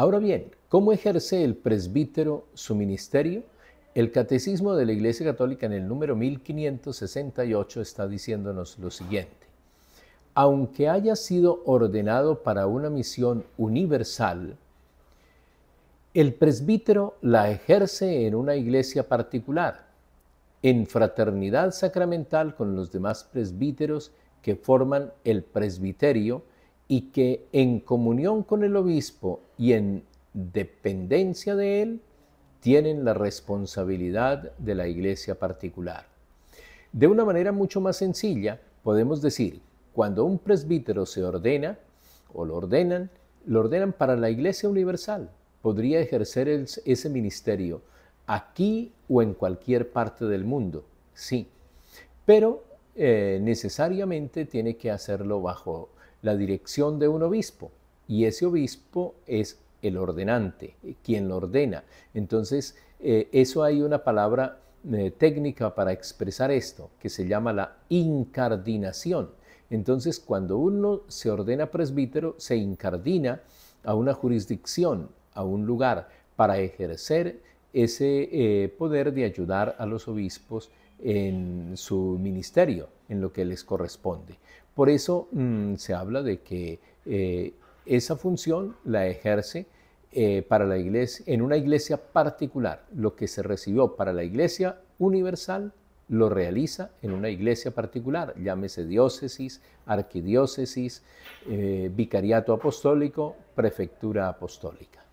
Ahora bien, ¿cómo ejerce el presbítero su ministerio? El Catecismo de la Iglesia Católica en el número 1568 está diciéndonos lo siguiente. Aunque haya sido ordenado para una misión universal, el presbítero la ejerce en una iglesia particular, en fraternidad sacramental con los demás presbíteros que forman el presbiterio, y que en comunión con el obispo y en dependencia de él tienen la responsabilidad de la iglesia particular. De una manera mucho más sencilla, podemos decir, cuando un presbítero se ordena o lo ordenan, lo ordenan para la iglesia universal, podría ejercer ese ministerio aquí o en cualquier parte del mundo, sí, pero eh, necesariamente tiene que hacerlo bajo la dirección de un obispo y ese obispo es el ordenante, quien lo ordena. Entonces, eh, eso hay una palabra eh, técnica para expresar esto, que se llama la incardinación. Entonces, cuando uno se ordena presbítero, se incardina a una jurisdicción, a un lugar, para ejercer ese eh, poder de ayudar a los obispos en su ministerio, en lo que les corresponde. Por eso mm, se habla de que eh, esa función la ejerce eh, para la iglesia, en una iglesia particular. Lo que se recibió para la iglesia universal lo realiza en una iglesia particular, llámese diócesis, arquidiócesis, vicariato apostólico, prefectura apostólica.